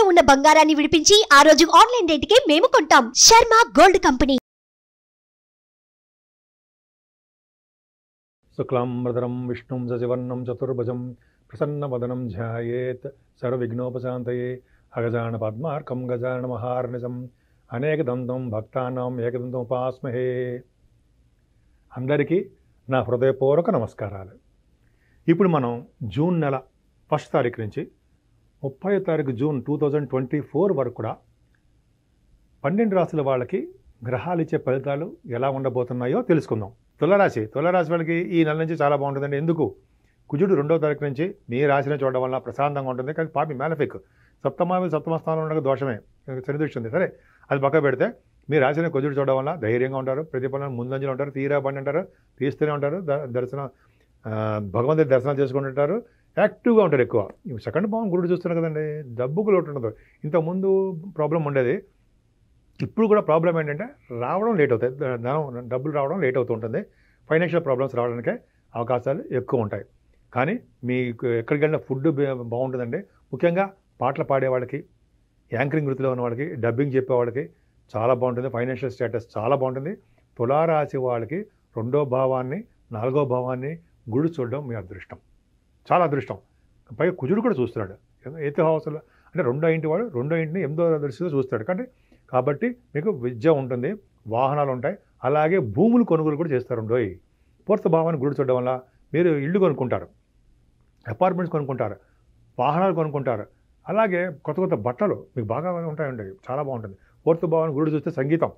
తాకట్టులో ఉన్న బంగారాన్ని విడిపించి ఆ రోజు ఆన్లైన్ రేటుకే మేము కొంటాం శర్మ గోల్డ్ కంపెనీ మృదరం విష్ణుం సశివర్ణం చతుర్భుజం ప్రసన్నవదనం ధ్యాయేత్ సర్వవిఘ్నోపశాంతయే అగజాన పద్మార్కం గజాన మహార్నిజం అనేక దంతం భక్తానాం ఏకదంతం ఉపాస్మహే అందరికీ నా హృదయపూర్వక నమస్కారాలు ఇప్పుడు మనం జూన్ నెల ఫస్ట్ తారీఖు నుంచి ముప్పై తారీఖు June two thousand twenty four వరకు కూడా పన్నెండు రాశుల వాళ్ళకి గ్రహాలు ఇచ్చే ఫలితాలు ఎలా ఉండబోతున్నాయో తెలుసుకుందాం తులరాశి తులరాశి వాళ్ళకి ఈ నెల నుంచి చాలా బాగుంటుందండి ఎందుకు కుజుడు రెండో తారీఖు నుంచి మీ రాశిని చూడడం వల్ల ప్రశాంతంగా ఉంటుంది కానీ పాపి మేలఫిక్ సప్తమ సప్తమ స్థానంలో ఉండగా దోషమే ఉంది సరే అది పక్క పెడితే మీ రాశిని కుజుడు చూడడం వల్ల ధైర్యంగా ఉంటారు ప్రతి పనులను ముందంజలో ఉంటారు తీరా పని అంటారు తీస్తూనే ఉంటారు దర్శనం భగవంతుడి దర్శనం చేసుకుంటుంటారు యాక్టివ్గా ఉంటారు ఎక్కువ సెకండ్ భావం గురుడు చూస్తున్నారు కదండి డబ్బుకు లోటు ఉండదు ఇంతకుముందు ప్రాబ్లం ఉండేది ఇప్పుడు కూడా ప్రాబ్లం ఏంటంటే రావడం లేట్ అవుతాయి ధనం డబ్బులు రావడం లేట్ అవుతూ ఉంటుంది ఫైనాన్షియల్ ప్రాబ్లమ్స్ రావడానికి అవకాశాలు ఎక్కువ ఉంటాయి కానీ మీకు ఎక్కడికి వెళ్ళిన ఫుడ్ బాగుంటుందండి ముఖ్యంగా పాటలు పాడేవాళ్ళకి యాంకరింగ్ వృత్తిలో ఉన్న వాళ్ళకి డబ్బింగ్ చెప్పేవాళ్ళకి చాలా బాగుంటుంది ఫైనాన్షియల్ స్టేటస్ చాలా బాగుంటుంది తులారాశి వాళ్ళకి రెండో భావాన్ని నాలుగో భావాన్ని గుడి చూడడం మీ అదృష్టం చాలా అదృష్టం పైగా కుజుడు కూడా చూస్తున్నాడు ఎయిత్ హౌస్లో అంటే రెండో ఇంటి వాడు రెండో ఇంటిని ఎనిమిదో దృష్టితో చూస్తాడు కానీ కాబట్టి మీకు విద్య ఉంటుంది వాహనాలు ఉంటాయి అలాగే భూములు కొనుగోలు కూడా చేస్తారు డోయి పూర్త భావాన్ని గుడి చూడడం వల్ల మీరు ఇల్లు కొనుక్కుంటారు అపార్ట్మెంట్స్ కొనుక్కుంటారు వాహనాలు కొనుక్కుంటారు అలాగే కొత్త కొత్త బట్టలు మీకు బాగా ఉంటాయి ఉంటాయి చాలా బాగుంటుంది పూర్త భావాన్ని గుడి చూస్తే సంగీతం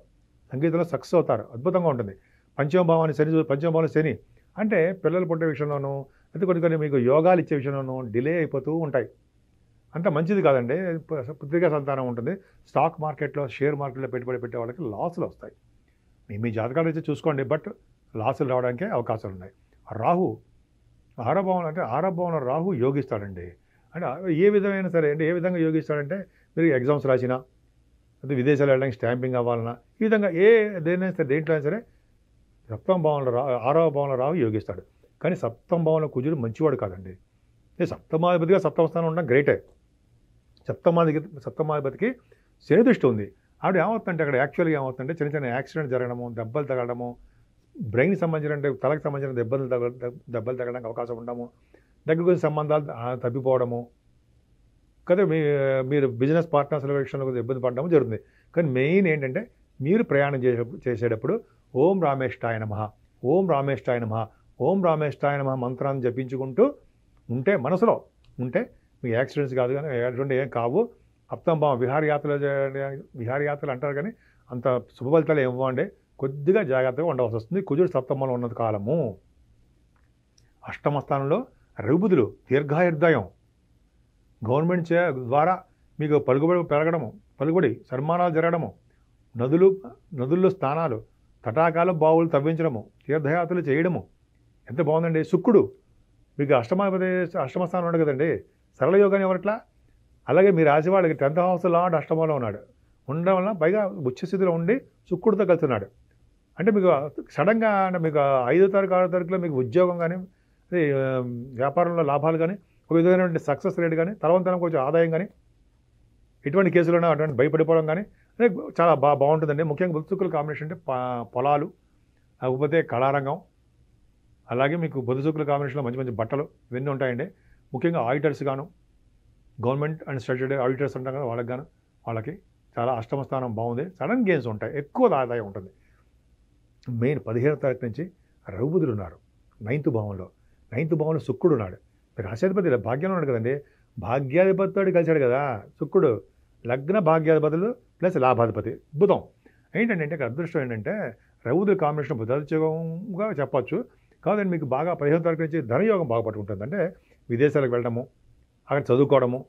సంగీతంలో సక్సెస్ అవుతారు అద్భుతంగా ఉంటుంది పంచమ భావాన్ని శని పంచమ భావాన్ని శని అంటే పిల్లలు పుట్టే విషయంలోనూ అయితే కొన్ని కొన్ని మీకు యోగాలు ఇచ్చే విషయంలోనూ డిలే అయిపోతూ ఉంటాయి అంత మంచిది కాదండి పుత్రికా సంతానం ఉంటుంది స్టాక్ మార్కెట్లో షేర్ మార్కెట్లో పెట్టుబడి పెట్టే వాళ్ళకి లాసులు వస్తాయి మీ మీ జాతకాలు అయితే చూసుకోండి బట్ లాసులు రావడానికే అవకాశాలు ఉన్నాయి రాహు ఆరభావంలో అంటే ఆరభావంలో రాహు యోగిస్తాడండి అంటే ఏ విధమైన సరే అంటే ఏ విధంగా యోగిస్తాడంటే మీరు ఎగ్జామ్స్ రాసినా అంటే విదేశాలు వెళ్ళడానికి స్టాంపింగ్ అవ్వాలన్నా ఈ విధంగా ఏ దేనైనా సరే దేంట్లో అయినా సరే సప్తమ భావంలో రా ఆరవ భావంలో రావు యోగిస్తాడు కానీ సప్తం భావంలో కుజుడు మంచివాడు కాదండి సప్తమాధిపతిగా సప్తమ స్థానం ఉండడం గ్రేటే సప్తమాధిపతి సప్తమాధిపతికి శని దృష్టి ఉంది ఆవిడ ఏమవుతుందంటే అక్కడ యాక్చువల్గా ఏమవుతుందంటే చిన్న చిన్న యాక్సిడెంట్ జరగడము దెబ్బలు తగలడము బ్రెయిన్ సంబంధించిన తలకు సంబంధించిన దెబ్బలు తగ దెబ్బలు తగడానికి అవకాశం ఉండము దగ్గర కొంచెం సంబంధాలు తప్పిపోవడము కదా మీ మీరు బిజినెస్ పార్ట్నర్స్ల విషయంలో కొంచెం ఇబ్బంది పడడం జరుగుతుంది కానీ మెయిన్ ఏంటంటే మీరు ప్రయాణం చేసే చేసేటప్పుడు ఓం రామేష్టాయ నమ ఓం రామేష్టాయ నమ ఓం రామేష్ఠాయ నమ మంత్రాన్ని జపించుకుంటూ ఉంటే మనసులో ఉంటే మీకు యాక్సిడెంట్స్ కాదు కానీ అటువంటి ఏం కావు అప్తంబా విహారయాత్రలు విహారయాత్రలు అంటారు కానీ అంత శుభ ఫలితాలు అంటే కొద్దిగా జాగ్రత్తగా ఉండవలసి వస్తుంది కుజుడు సప్తమంలో ఉన్నది కాలము అష్టమ స్థానంలో రఘుబుధులు దీర్ఘాయుర్దయం గవర్నమెంట్ చే ద్వారా మీకు పలుగుబడి పెరగడము పలుగుబడి సన్మానాలు జరగడము నదులు నదుల్లో స్థానాలు తటాకాలు బావులు తవ్వించడము తీర్థయాత్రలు చేయడము ఎంత బాగుందండి శుక్రుడు మీకు అష్టమాధిపతి అష్టమ స్థానం ఉండదు కదండి సరళ యోగాన్ని ఎవరట్లా అలాగే మీ రాశి వాళ్ళకి టెన్త్ హౌస్ లార్డ్ అష్టమంలో ఉన్నాడు ఉండడం వల్ల పైగా ఉచ్చస్థితిలో ఉండి శుక్రుడితో కలుస్తున్నాడు అంటే మీకు సడన్గా మీకు ఐదో తారీఖు ఆరో తారీఖులో మీకు ఉద్యోగం కానీ వ్యాపారంలో లాభాలు కానీ ఒక విధమైనటువంటి సక్సెస్ రేట్ కానీ తలవంతనం కొంచెం ఆదాయం కానీ ఎటువంటి కేసులోనే అటువంటి భయపడిపోవడం కానీ చాలా బా బాగుంటుందండి ముఖ్యంగా గుర్తుకుల కాంబినేషన్ అంటే పొలాలు లేకపోతే కళారంగం అలాగే మీకు బొదుజుకుల కాంబినేషన్లో మంచి మంచి బట్టలు ఇవన్నీ ఉంటాయండి ముఖ్యంగా ఆడిటర్స్ గాను గవర్నమెంట్ అండ్ స్టేటరీ ఆడిటర్స్ ఉంటాం కదా వాళ్ళకి గాను వాళ్ళకి చాలా అష్టమ స్థానం బాగుంది సడన్ గేమ్స్ ఉంటాయి ఎక్కువ ఆదాయం ఉంటుంది మెయిన్ పదిహేను తారీఖు నుంచి రఘుబుధులు ఉన్నారు నైన్త్ భావంలో నైన్త్ భావంలో శుక్రుడు ఉన్నాడు అశాధిపతి భాగ్యంలో ఉన్నాడు కదండి భాగ్యాధిపతితో కలిశాడు కదా శుక్రుడు లగ్న భాగ్యాధిపతులు ప్లస్ లాభాధిపతి బుధం ఏంటంటే అంటే అదృష్టం ఏంటంటే రౌదుల కాంబినేషన్ బుధాదిత్యంగా చెప్పచ్చు కాదండి మీకు బాగా పదిహేను తారీఖు నుంచి ధనయోగం బాగా పట్టుకుంటుంది అంటే విదేశాలకు వెళ్ళడము అక్కడ చదువుకోవడము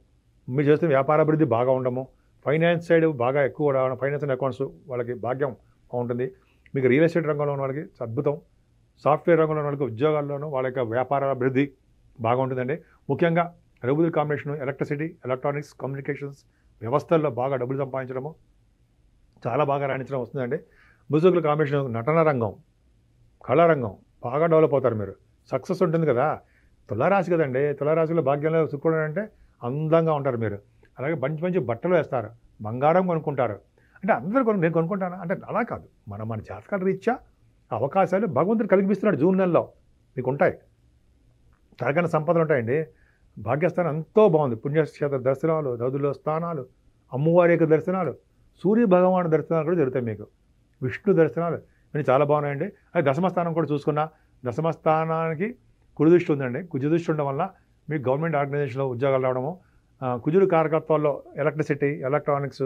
మీరు చేస్తున్న వ్యాపారాభివృద్ధి బాగా ఉండము ఫైనాన్స్ సైడ్ బాగా ఎక్కువ రావడం ఫైనాన్షియల్ అకౌంట్స్ వాళ్ళకి భాగ్యం బాగుంటుంది మీకు రియల్ ఎస్టేట్ రంగంలో ఉన్న వాళ్ళకి అద్భుతం సాఫ్ట్వేర్ రంగంలో ఉన్న వాళ్ళకి ఉద్యోగాల్లోనూ వాళ్ళ యొక్క వ్యాపార అభివృద్ధి బాగా ఉంటుందండి ముఖ్యంగా రఘుబుల్ కాంబినేషన్ ఎలక్ట్రిసిటీ ఎలక్ట్రానిక్స్ కమ్యూనికేషన్స్ వ్యవస్థల్లో బాగా డబ్బులు సంపాదించడము చాలా బాగా రాణించడం వస్తుందండి ముసుగుల కాంబినేషన్ నటన రంగం కళారంగం బాగా డెవలప్ అవుతారు మీరు సక్సెస్ ఉంటుంది కదా తులారాశి కదండి తులారాశిలో భాగ్యంలో శుక్రుడు అంటే అందంగా ఉంటారు మీరు అలాగే మంచి మంచి బట్టలు వేస్తారు బంగారం కొనుక్కుంటారు అంటే అందరూ కొను నేను కొనుక్కుంటాను అంటే అలా కాదు మన మన జాతకాల రీత్యా అవకాశాలు భగవంతుడు కలిగిస్తున్నాడు జూన్ నెలలో మీకు ఉంటాయి తరగని సంపదలు ఉంటాయండి భాగ్యస్థానం ఎంతో బాగుంది పుణ్యక్షేత్ర దర్శనాలు నదుల స్థానాలు అమ్మవారి యొక్క దర్శనాలు సూర్య భగవాన్ దర్శనాలు కూడా జరుగుతాయి మీకు విష్ణు దర్శనాలు ఇవన్నీ చాలా బాగున్నాయండి అది దశమస్థానం కూడా చూసుకున్నా దశమస్థానానికి కుడిదృష్టి ఉందండి కుజదృష్టి ఉండడం వల్ల మీకు గవర్నమెంట్ ఆర్గనైజేషన్లో ఉద్యోగాలు రావడము కుజుడు కార్యకర్తల్లో ఎలక్ట్రిసిటీ ఎలక్ట్రానిక్స్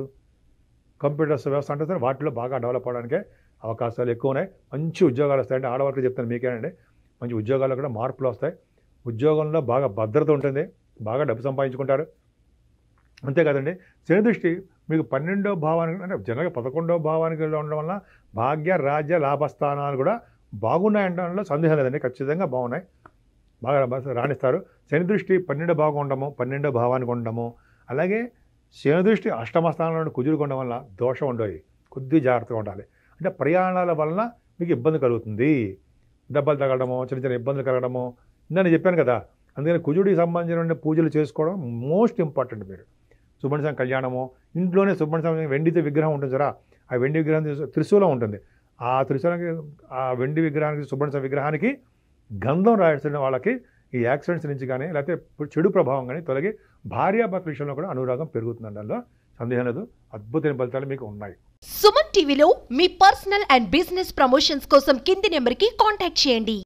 కంప్యూటర్స్ వ్యవస్థ అంటే వాటిలో బాగా డెవలప్ అవడానికే అవకాశాలు ఎక్కువ ఉన్నాయి మంచి ఉద్యోగాలు వస్తాయండి ఆడవాళ్ళకి చెప్తాను మీకేనండి మంచి ఉద్యోగాల్లో కూడా మార్పులు వస్తాయి ఉద్యోగంలో బాగా భద్రత ఉంటుంది బాగా డబ్బు సంపాదించుకుంటారు అంతేకాదండి దృష్టి మీకు పన్నెండో భావానికి అంటే జనరల్గా పదకొండో భావానికి ఉండడం వల్ల భాగ్య రాజ్య లాభస్థానాలు కూడా బాగున్నాయంటడంలో సందేహం లేదండి ఖచ్చితంగా బాగున్నాయి బాగా రాణిస్తారు శని దృష్టి పన్నెండో భాగం ఉండము పన్నెండో భావానికి ఉండము అలాగే శని దృష్టి అష్టమ స్థానంలో కుజులు ఉండడం వల్ల దోషం ఉండవు కొద్ది జాగ్రత్తగా ఉండాలి అంటే ప్రయాణాల వలన మీకు ఇబ్బంది కలుగుతుంది దెబ్బలు తగలడము చిన్న చిన్న ఇబ్బందులు కలగడము నేను చెప్పాను కదా అందుకని కుజుడికి సంబంధించిన పూజలు చేసుకోవడం మోస్ట్ ఇంపార్టెంట్ మీరు స్వామి కళ్యాణము ఇంట్లోనే స్వామి వెండితో విగ్రహం ఉంటుంది చూరా ఆ వెండి విగ్రహం త్రిశూలం ఉంటుంది ఆ త్రిశూలం ఆ వెండి విగ్రహానికి స్వామి విగ్రహానికి గంధం రాయాల్సిన వాళ్ళకి ఈ యాక్సిడెంట్స్ నుంచి కానీ లేకపోతే చెడు ప్రభావం కానీ తొలగి భార్యాభర్త విషయంలో కూడా అనురాగం పెరుగుతుంది అందులో సందేహం లేదు అద్భుతమైన ఫలితాలు మీకు ఉన్నాయి సుమన్ టీవీలో మీ పర్సనల్ అండ్ బిజినెస్ ప్రమోషన్స్ కోసం కింది నెంబర్కి కాంటాక్ట్ చేయండి